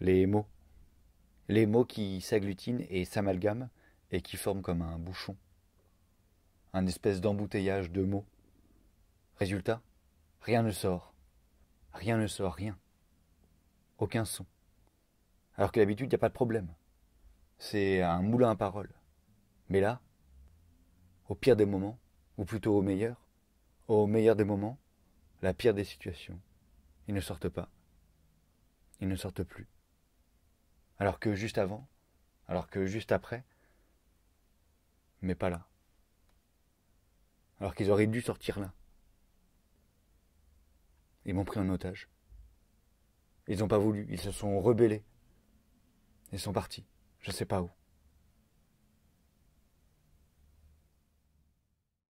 les mots. Les mots qui s'agglutinent et s'amalgament et qui forment comme un bouchon. Un espèce d'embouteillage de mots. Résultat, rien ne sort. Rien ne sort, rien. Aucun son. Alors que d'habitude, il n'y a pas de problème. C'est un moulin à paroles. Mais là, au pire des moments, ou plutôt au meilleur, au meilleur des moments, la pire des situations, ils ne sortent pas. Ils ne sortent plus alors que juste avant, alors que juste après, mais pas là. Alors qu'ils auraient dû sortir là. Ils m'ont pris en otage. Ils n'ont pas voulu, ils se sont rebellés. Ils sont partis, je ne sais pas où.